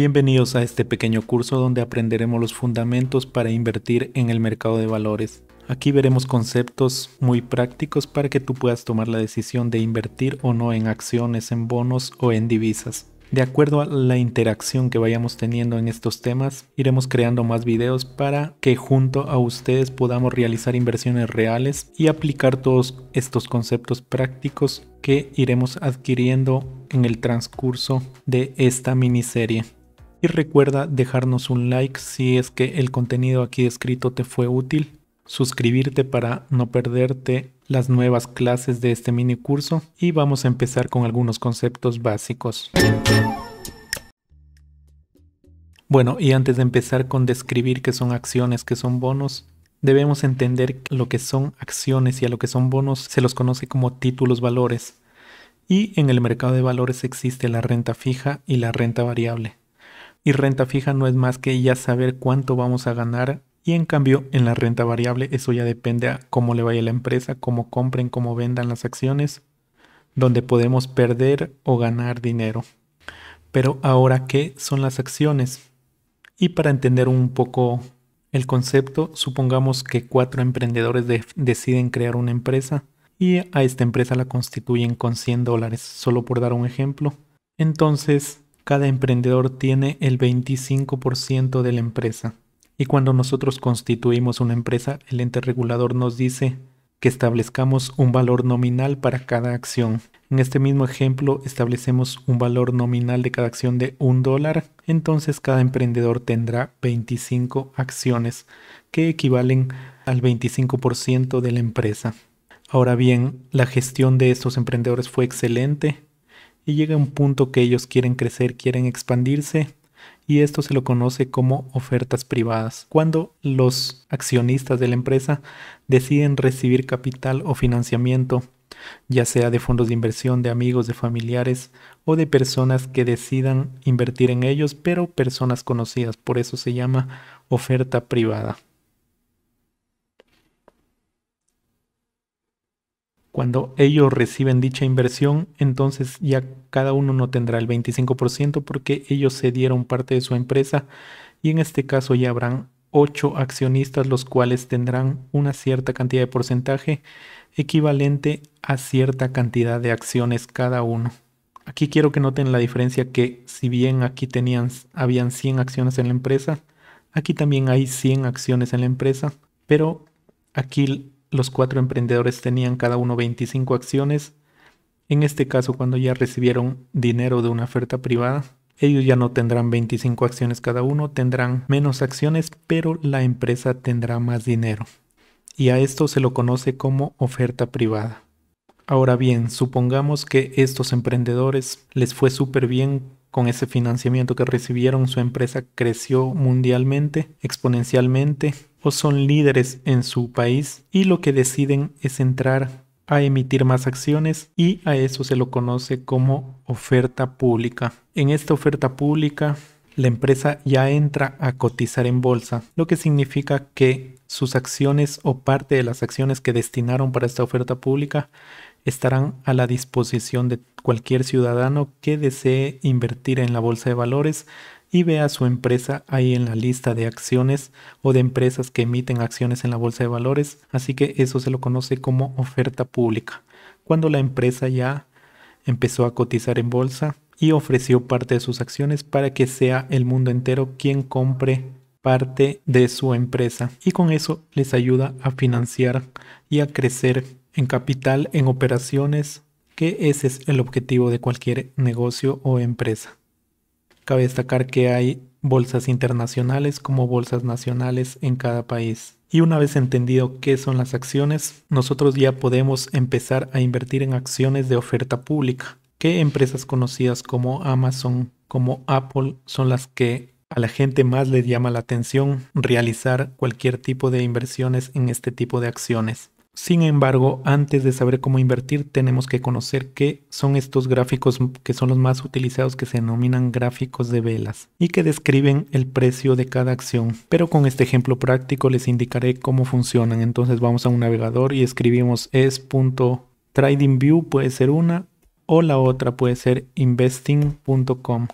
Bienvenidos a este pequeño curso donde aprenderemos los fundamentos para invertir en el mercado de valores. Aquí veremos conceptos muy prácticos para que tú puedas tomar la decisión de invertir o no en acciones, en bonos o en divisas. De acuerdo a la interacción que vayamos teniendo en estos temas, iremos creando más videos para que junto a ustedes podamos realizar inversiones reales y aplicar todos estos conceptos prácticos que iremos adquiriendo en el transcurso de esta miniserie y recuerda dejarnos un like si es que el contenido aquí descrito te fue útil, suscribirte para no perderte las nuevas clases de este mini curso y vamos a empezar con algunos conceptos básicos. Bueno, y antes de empezar con describir qué son acciones, qué son bonos, debemos entender lo que son acciones y a lo que son bonos se los conoce como títulos valores. Y en el mercado de valores existe la renta fija y la renta variable y renta fija no es más que ya saber cuánto vamos a ganar y en cambio en la renta variable eso ya depende a cómo le vaya la empresa, cómo compren, cómo vendan las acciones, donde podemos perder o ganar dinero. Pero ahora, ¿qué son las acciones? Y para entender un poco el concepto, supongamos que cuatro emprendedores deciden crear una empresa y a esta empresa la constituyen con 100 dólares, solo por dar un ejemplo. Entonces, cada emprendedor tiene el 25% de la empresa. Y cuando nosotros constituimos una empresa, el ente regulador nos dice que establezcamos un valor nominal para cada acción. En este mismo ejemplo establecemos un valor nominal de cada acción de un dólar, entonces cada emprendedor tendrá 25 acciones que equivalen al 25% de la empresa. Ahora bien, la gestión de estos emprendedores fue excelente, y llega un punto que ellos quieren crecer, quieren expandirse y esto se lo conoce como ofertas privadas, cuando los accionistas de la empresa deciden recibir capital o financiamiento, ya sea de fondos de inversión, de amigos, de familiares o de personas que decidan invertir en ellos, pero personas conocidas, por eso se llama oferta privada. Cuando ellos reciben dicha inversión, entonces ya cada uno no tendrá el 25% porque ellos se dieron parte de su empresa y en este caso ya habrán 8 accionistas los cuales tendrán una cierta cantidad de porcentaje equivalente a cierta cantidad de acciones cada uno. Aquí quiero que noten la diferencia que si bien aquí tenían, habían 100 acciones en la empresa, aquí también hay 100 acciones en la empresa, pero aquí los cuatro emprendedores tenían cada uno 25 acciones. En este caso, cuando ya recibieron dinero de una oferta privada, ellos ya no tendrán 25 acciones cada uno, tendrán menos acciones, pero la empresa tendrá más dinero. Y a esto se lo conoce como oferta privada. Ahora bien, supongamos que estos emprendedores les fue súper bien con ese financiamiento que recibieron, su empresa creció mundialmente, exponencialmente, o son líderes en su país y lo que deciden es entrar a emitir más acciones y a eso se lo conoce como oferta pública. En esta oferta pública la empresa ya entra a cotizar en bolsa, lo que significa que sus acciones o parte de las acciones que destinaron para esta oferta pública estarán a la disposición de cualquier ciudadano que desee invertir en la bolsa de valores y vea su empresa ahí en la lista de acciones o de empresas que emiten acciones en la bolsa de valores. Así que eso se lo conoce como oferta pública. Cuando la empresa ya empezó a cotizar en bolsa y ofreció parte de sus acciones para que sea el mundo entero quien compre parte de su empresa y con eso les ayuda a financiar y a crecer en capital, en operaciones, que ese es el objetivo de cualquier negocio o empresa. Cabe destacar que hay bolsas internacionales como bolsas nacionales en cada país. Y una vez entendido qué son las acciones, nosotros ya podemos empezar a invertir en acciones de oferta pública, que empresas conocidas como Amazon, como Apple, son las que a la gente más le llama la atención realizar cualquier tipo de inversiones en este tipo de acciones. Sin embargo, antes de saber cómo invertir, tenemos que conocer qué son estos gráficos que son los más utilizados que se denominan gráficos de velas y que describen el precio de cada acción. Pero con este ejemplo práctico les indicaré cómo funcionan. Entonces vamos a un navegador y escribimos es.tradingview puede ser una o la otra puede ser investing.com.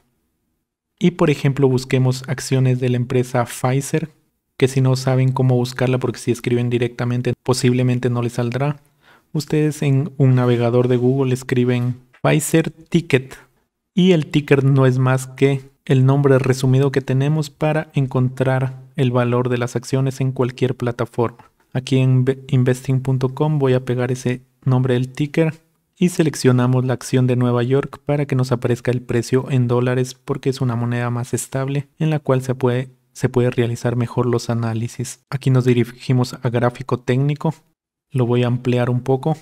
Y por ejemplo busquemos acciones de la empresa Pfizer que si no saben cómo buscarla porque si escriben directamente posiblemente no les saldrá. Ustedes en un navegador de Google escriben Pfizer Ticket y el ticker no es más que el nombre resumido que tenemos para encontrar el valor de las acciones en cualquier plataforma. Aquí en investing.com voy a pegar ese nombre del ticker y seleccionamos la acción de Nueva York para que nos aparezca el precio en dólares porque es una moneda más estable en la cual se puede se puede realizar mejor los análisis. Aquí nos dirigimos a gráfico técnico, lo voy a ampliar un poco.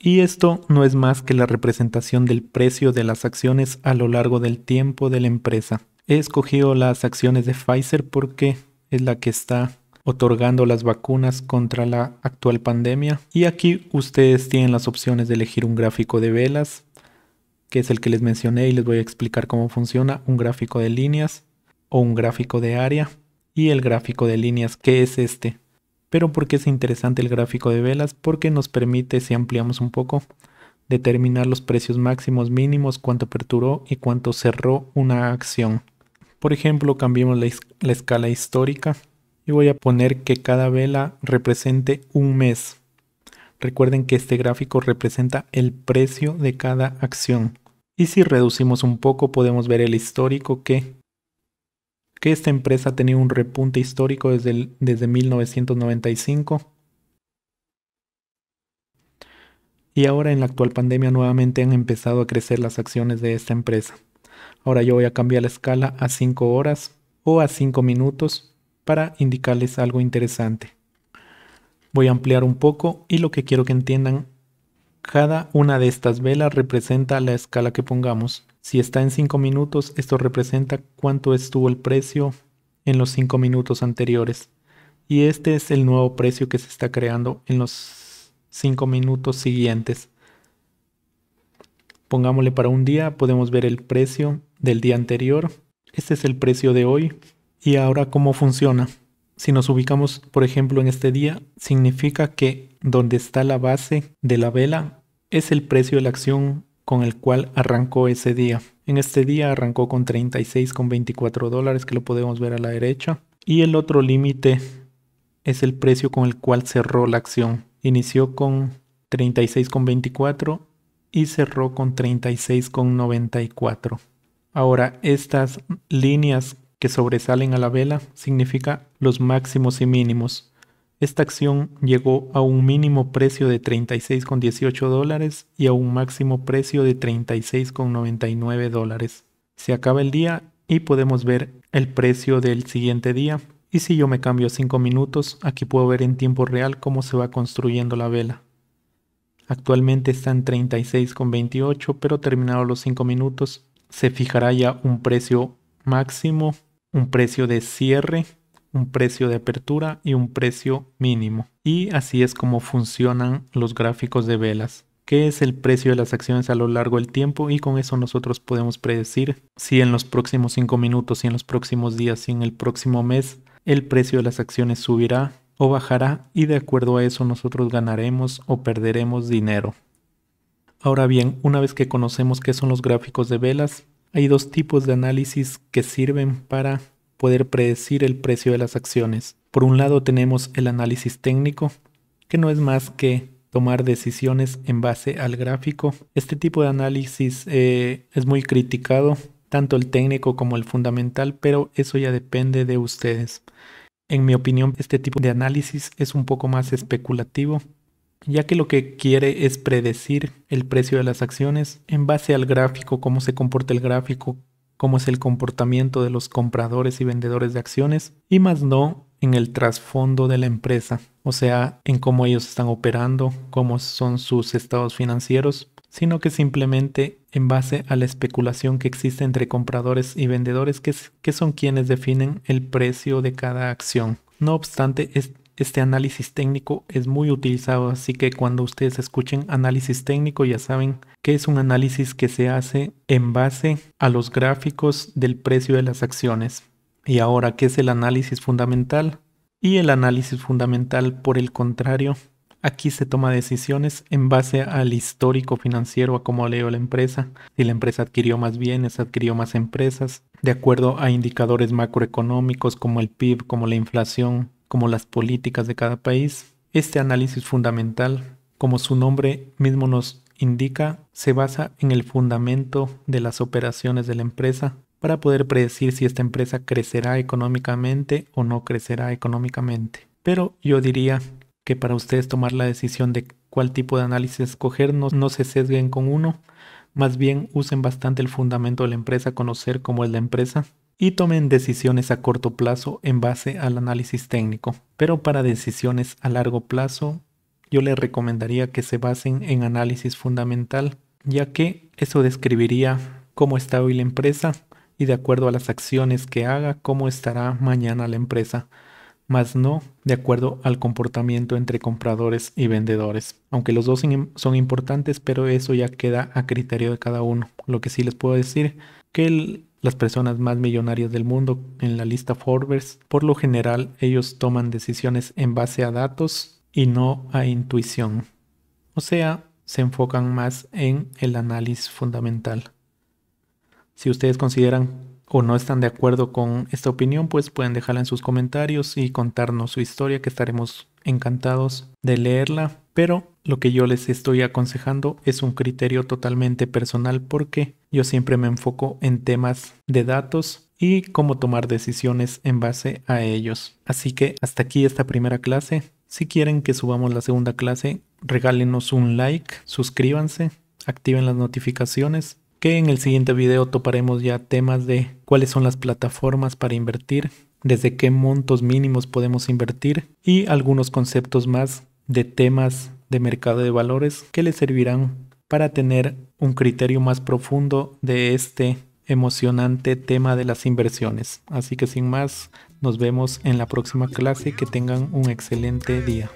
Y esto no es más que la representación del precio de las acciones a lo largo del tiempo de la empresa. He escogido las acciones de Pfizer porque es la que está otorgando las vacunas contra la actual pandemia. Y aquí ustedes tienen las opciones de elegir un gráfico de velas, que es el que les mencioné y les voy a explicar cómo funciona, un gráfico de líneas, o un gráfico de área y el gráfico de líneas, que es este. Pero ¿por qué es interesante el gráfico de velas? Porque nos permite, si ampliamos un poco, determinar los precios máximos, mínimos, cuánto aperturó y cuánto cerró una acción. Por ejemplo, cambiemos la escala histórica y voy a poner que cada vela represente un mes. Recuerden que este gráfico representa el precio de cada acción. Y si reducimos un poco podemos ver el histórico que que esta empresa ha tenido un repunte histórico desde, desde 1995. Y ahora en la actual pandemia nuevamente han empezado a crecer las acciones de esta empresa. Ahora yo voy a cambiar la escala a 5 horas o a 5 minutos para indicarles algo interesante. Voy a ampliar un poco y lo que quiero que entiendan, cada una de estas velas representa la escala que pongamos. Si está en 5 minutos, esto representa cuánto estuvo el precio en los 5 minutos anteriores. Y este es el nuevo precio que se está creando en los 5 minutos siguientes. Pongámosle para un día, podemos ver el precio del día anterior. Este es el precio de hoy. Y ahora, ¿cómo funciona? Si nos ubicamos, por ejemplo, en este día, significa que donde está la base de la vela es el precio de la acción con el cual arrancó ese día. En este día arrancó con 36,24 dólares que lo podemos ver a la derecha. Y el otro límite es el precio con el cual cerró la acción. Inició con 36,24 y cerró con 36,94. Ahora, estas líneas que sobresalen a la vela significa los máximos y mínimos. Esta acción llegó a un mínimo precio de 36,18 dólares y a un máximo precio de 36,99 dólares. Se acaba el día y podemos ver el precio del siguiente día. Y si yo me cambio a 5 minutos, aquí puedo ver en tiempo real cómo se va construyendo la vela. Actualmente está en 36,28, pero terminados los 5 minutos, se fijará ya un precio máximo, un precio de cierre un precio de apertura y un precio mínimo. Y así es como funcionan los gráficos de velas qué es el precio de las acciones a lo largo del tiempo y con eso nosotros podemos predecir si en los próximos 5 minutos, si en los próximos días, si en el próximo mes el precio de las acciones subirá o bajará y de acuerdo a eso nosotros ganaremos o perderemos dinero. Ahora bien, una vez que conocemos qué son los gráficos de velas, hay dos tipos de análisis que sirven para poder predecir el precio de las acciones. Por un lado tenemos el análisis técnico, que no es más que tomar decisiones en base al gráfico. Este tipo de análisis eh, es muy criticado, tanto el técnico como el fundamental, pero eso ya depende de ustedes. En mi opinión, este tipo de análisis es un poco más especulativo, ya que lo que quiere es predecir el precio de las acciones en base al gráfico, cómo se comporta el gráfico, cómo es el comportamiento de los compradores y vendedores de acciones, y más no en el trasfondo de la empresa, o sea, en cómo ellos están operando, cómo son sus estados financieros, sino que simplemente en base a la especulación que existe entre compradores y vendedores, que, que son quienes definen el precio de cada acción. No obstante, es, este análisis técnico es muy utilizado, así que cuando ustedes escuchen análisis técnico ya saben que es un análisis que se hace en base a los gráficos del precio de las acciones. Y ahora, ¿qué es el análisis fundamental? Y el análisis fundamental, por el contrario, Aquí se toma decisiones en base al histórico financiero, a cómo leo la empresa, si la empresa adquirió más bienes, adquirió más empresas, de acuerdo a indicadores macroeconómicos como el PIB, como la inflación, como las políticas de cada país. Este análisis fundamental, como su nombre mismo nos indica, se basa en el fundamento de las operaciones de la empresa para poder predecir si esta empresa crecerá económicamente o no crecerá económicamente. Pero yo diría que para ustedes tomar la decisión de cuál tipo de análisis escoger, no, se sesguen con uno, más bien usen bastante el fundamento de la empresa, conocer cómo es la empresa, y tomen decisiones a corto plazo en base al análisis técnico. Pero para decisiones a largo plazo, yo les recomendaría que se basen en análisis fundamental, ya que eso describiría cómo está hoy la empresa y de acuerdo a las acciones que haga, cómo estará mañana la empresa más no de acuerdo al comportamiento entre compradores y vendedores. Aunque los dos son importantes, pero eso ya queda a criterio de cada uno. Lo que sí les puedo decir, que el las personas más millonarias del mundo en la lista Forbes. Por lo general, ellos toman decisiones en base a datos y no a intuición. O sea, se enfocan más en el análisis fundamental. Si ustedes consideran o no están de acuerdo con esta opinión, pues pueden dejarla en sus comentarios y contarnos su historia, que estaremos encantados de leerla pero lo que yo les estoy aconsejando es un criterio totalmente personal porque yo siempre me enfoco en temas de datos y cómo tomar decisiones en base a ellos. Así que hasta aquí esta primera clase. Si quieren que subamos la segunda clase, regálenos un like, suscríbanse, activen las notificaciones, que en el siguiente video toparemos ya temas de cuáles son las plataformas para invertir, desde qué montos mínimos podemos invertir y algunos conceptos más de temas de mercado de valores que le servirán para tener un criterio más profundo de este emocionante tema de las inversiones. Así que sin más, nos vemos en la próxima clase. Que tengan un excelente día.